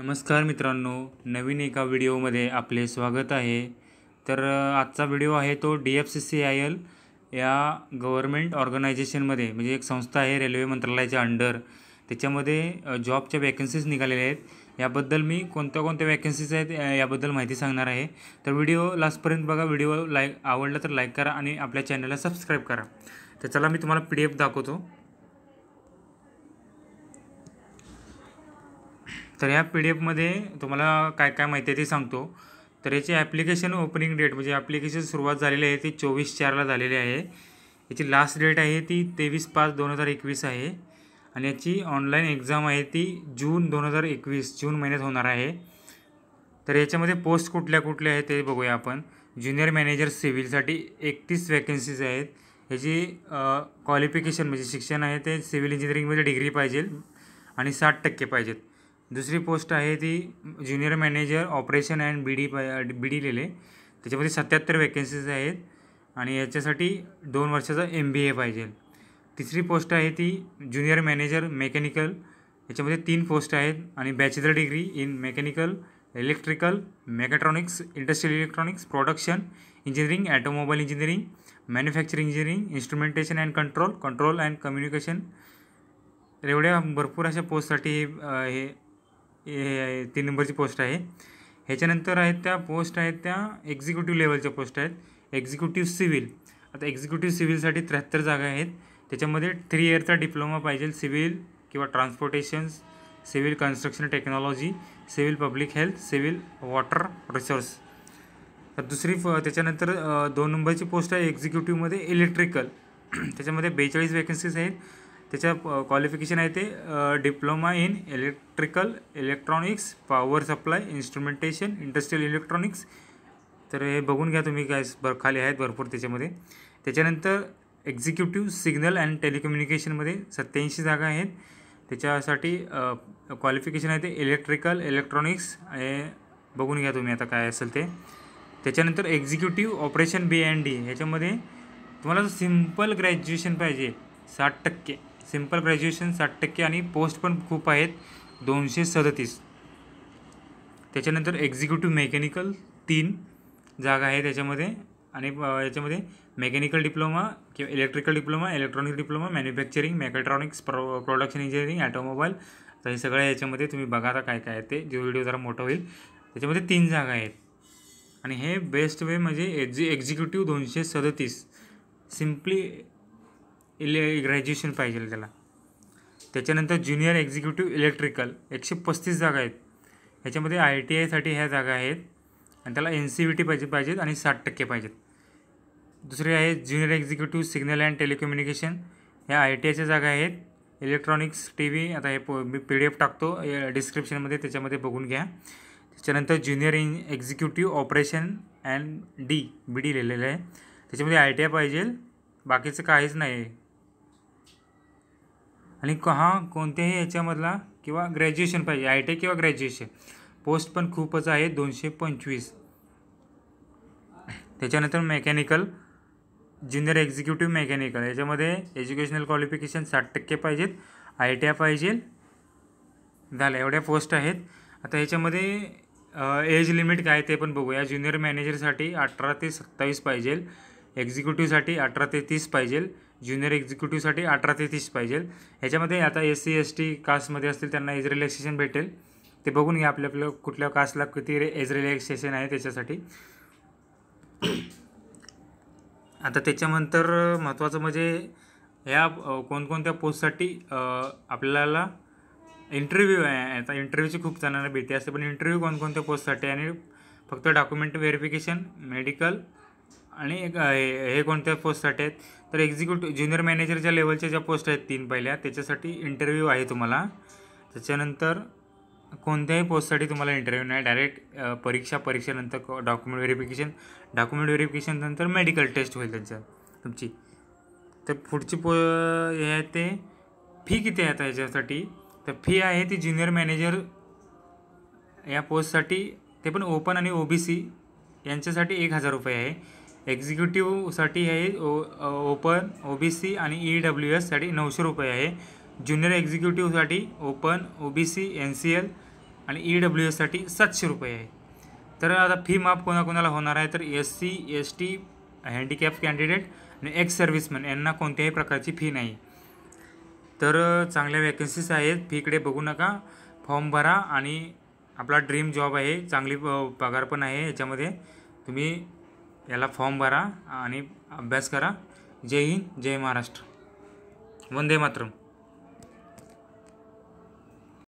नमस्कार मित्रांनो नवीन एका व्हिडिओमध्ये आपले स्वागत आहे तर आजचा व्हिडिओ आहे तो D F C C I L या गव्हर्मेंट ऑर्गनायझेशनमध्ये म्हणजे एक संस्था आहे रेल्वे मंत्रालयाच्या अंडर त्याच्यामध्ये जॉबच्या वॅकन्सीज निघालेल्या आहेत याबद्दल मी कोणत्या कोणत्या वॅकन्सीज आहेत याबद्दल माहिती सांगणार आहे तर व्हिडिओ लास्टपर्यंत बघा व्हिडिओ लाईक आवडला तर लाईक करा आणि आपल्या चॅनलला सबस्क्राईब करा तर चला मी तुम्हाला पी डी एफ दाखवतो तर ह्या पी डी एफमध्ये तुम्हाला काय काय माहिती आहे ते सांगतो तर याची ॲप्लिकेशन ओपनिंग डेट म्हणजे ॲप्लिकेशन सुरुवात झालेली आहे ती चोवीस चारला झालेली आहे याची लास्ट डेट आहे ती तेवीस पाच दोन हजार एकवीस आहे आणि याची ऑनलाईन एक्झाम आहे ती जून दोन हजार एकवीस जून महिन्यात होणार आहे तर याच्यामध्ये पोस्ट कुठल्या कुठल्या आहेत ते बघूया आपण ज्युनियर मॅनेजर सिव्हिलसाठी एकतीस वॅकन्सीज आहेत ह्याची क्वालिफिकेशन म्हणजे शिक्षण आहे ते सिव्हिल इंजिनिअरिंगमध्ये डिग्री पाहिजे आणि साठ टक्के पाहिजेत दुसरी पोस्ट आहे ती junior manager operation and B D B D लिहिले त्याच्यामध्ये सत्याहत्तर वॅकन्सीज आहेत आणि याच्यासाठी दोन वर्षाचा एम बी ए पाहिजे तिसरी पोस्ट आहे ती ज्युनियर मॅनेजर मेकॅनिकल याच्यामध्ये तीन पोस्ट आहेत आणि bachelor degree in mechanical electrical mechatronics industrial electronics production engineering automobile engineering manufacturing engineering instrumentation and control control and communication एवढ्या भरपूर अशा पोस्टसाठी हे हे तीन नंबरची पोस्ट आहे ह्याच्यानंतर आहेत त्या पोस्ट आहेत त्या एक्झिक्युटिव्ह लेवलच्या पोस्ट आहेत एक्झिक्युटिव्ह सिव्हिल आता एक्झिक्युटिव्ह सिव्हिलसाठी त्र्याहत्तर जागा आहेत त्याच्यामध्ये थ्री इयरचा डिप्लोमा पाहिजे सिव्हिल किंवा transportations civil construction technology civil public health civil water resource दुसरी त्याच्यानंतर दोन नंबरची पोस्ट आहे एक्झिक्युटिव्हमध्ये इलेक्ट्रिकल त्याच्यामध्ये बेचाळीस वॅकन्सीज आहेत त्याच्या क्वालिफिकेशन आहे ते diploma in electrical electronics power supply instrumentation industrial electronics तर हे बघून घ्या तुम्ही काय भर खाली आहेत भरपूर त्याच्यामध्ये त्याच्यानंतर एक्झिक्युटिव्ह सिग्नल अँड टेलिकम्युनिकेशनमध्ये सत्याऐंशी जागा आहेत त्याच्यासाठी क्वालिफिकेशन आहे ते इलेक्ट्रिकल इलेक्ट्रॉनिक्स हे बघून घ्या तुम्ही आता काय असेल ते त्याच्यानंतर executive operation B and D ह्याच्यामध्ये तुम्हाला सिम्पल ग्रॅज्युएशन पाहिजे साठ टक्के सिम्पल ग्रॅज्युएशन साठ टक्के आणि पोस्ट पण खूप आहेत दोनशे सदतीस त्याच्यानंतर एक्झिक्युटिव्ह मेकॅनिकल तीन जागा आहे त्याच्यामध्ये आणि याच्यामध्ये मेकॅनिकल डिप्लोमा किंवा electrical diploma electronic diploma manufacturing mechatronics pro production engineering automobile तर हे सगळ्या याच्यामध्ये तुम्ही बघा आता काय काय आहे ते जो व्हिडिओ जरा मोठं होईल त्याच्यामध्ये तीन जागा आहेत आणि हे बेस्ट वे म्हणजे एक्झि एक्झिक्युटिव्ह दोनशे सदतीस सिम्पली इले ग्रॅज्युएशन पाहिजे त्याला त्याच्यानंतर ज्युनियर एक्झिक्युटिव्ह इलेक्ट्रिकल एकशे पस्तीस जागा आहेत ह्याच्यामध्ये आय टी आयसाठी ह्या जागा आहेत आणि त्याला एन सी व्ही टी पाहिजे पाहिजेत आणि साठ टक्के पाहिजेत दुसरे आहे junior executive signal and telecommunication ह्या आय टी आयच्या जागा आहेत इलेक्ट्रॉनिक्स टी व्ही आता हे मी पी डी एफ टाकतो डिस्क्रिप्शनमध्ये त्याच्यामध्ये बघून घ्या त्याच्यानंतर junior in executive operation and D B D लिहिलेलं आहे त्याच्यामध्ये आय टी आय पाहिजे बाकीचं काहीच नाही आणि हा कोणत्याही याच्यामधला किंवा ग्रॅज्युएशन पाहिजे आय टी किंवा ग्रॅज्युएशन पोस्ट पण खूपच आहे दोनशे पंचवीस त्याच्यानंतर मेकॅनिकल ज्युनियर एक्झिक्युटिव्ह मेकॅनिकल याच्यामध्ये एज्युकेशनल क्वालिफिकेशन साठ टक्के पाहिजेत आय टी आय पाहिजे झालं एवढ्या पोस्ट आहेत आता ह्याच्यामध्ये एज लिमिट काय ते पण बघूया ज्युनियर मॅनेजरसाठी अठरा ते सत्तावीस पाहिजे एक्झिक्युटिव्हसाठी अठरा ते तीस पाहिजे ज्युनियर एक्झिक्युटिव्हसाठी अठरा ते तीस पाहिजे ह्याच्यामध्ये आता एस सी एस टी कास्टमध्ये असतील त्यांना एज रिलॅक्सेशन भेटेल ते बघून घ्या आपल्या आपल्या कुठल्या कास्टला किती रे एज रिलॅक्सेशन आहे त्याच्यासाठी आता त्याच्यानंतर महत्त्वाचं म्हणजे ह्या कोणकोणत्या पोस्टसाठी आपल्याला इंटरव्ह्यू आहे आता इंटरव्ह्यूची खूप जणांना भीती असते पण इंटरव्ह्यू कोणकोणत्या पोस्टसाठी आणि फक्त डॉक्युमेंट व्हेरिफिकेशन मेडिकल आणि हे हे कोणत्या पोस्टसाठी आहेत तर एक्झिक्युटिव्ह ज्युनियर मॅनेजरच्या लेवलच्या ज्या पोस्ट आहेत तीन पहिल्या त्याच्यासाठी इंटरव्ह्यू आहे तुम्हाला त्याच्यानंतर कोणत्याही पोस्टसाठी तुम्हाला इंटरव्ह्यू नाही डायरेक्ट परीक्षा परीक्षेनंतर डॉक्युमेंट व्हेरिफिकेशन डॉक्युमेंट व्हेरिफिकेशननंतर मेडिकल टेस्ट होईल त्यांच्यात तुमची तर पुढची पो हे आहे ते फी किती आहे आता याच्यासाठी तर फी आहे ती ज्युनियर मॅनेजर या पोस्टसाठी ते पण ओपन आणि ओ बी सी यांच्यासाठी एक हजार रुपये आहे एक्झिक्युटिव्हसाठी आहे ओपन ओ बी सी आणि ई डब्ल्यू एससाठी नऊशे रुपये आहे ज्युनियर एक्झिक्युटिव्हसाठी open O B C N C L आणि ई डब्ल्यू एससाठी सातशे रुपये आहे तर आता फी माफ कोणाकोणाला होणार आहे तर S C S T handicap candidate आणि एक्स सर्व्हिसमॅन यांना कोणत्याही प्रकारची फी नाही तर चांगल्या वॅकन्सीज आहेत फीकडे बघू नका फॉर्म भरा आणि आपला ड्रीम जॉब आहे चांगली पगार पण आहे याच्यामध्ये तुम्ही याला फॉर्म भरा आणि अभ्यास करा जय हिंद जय महाराष्ट्र वंदे मातरम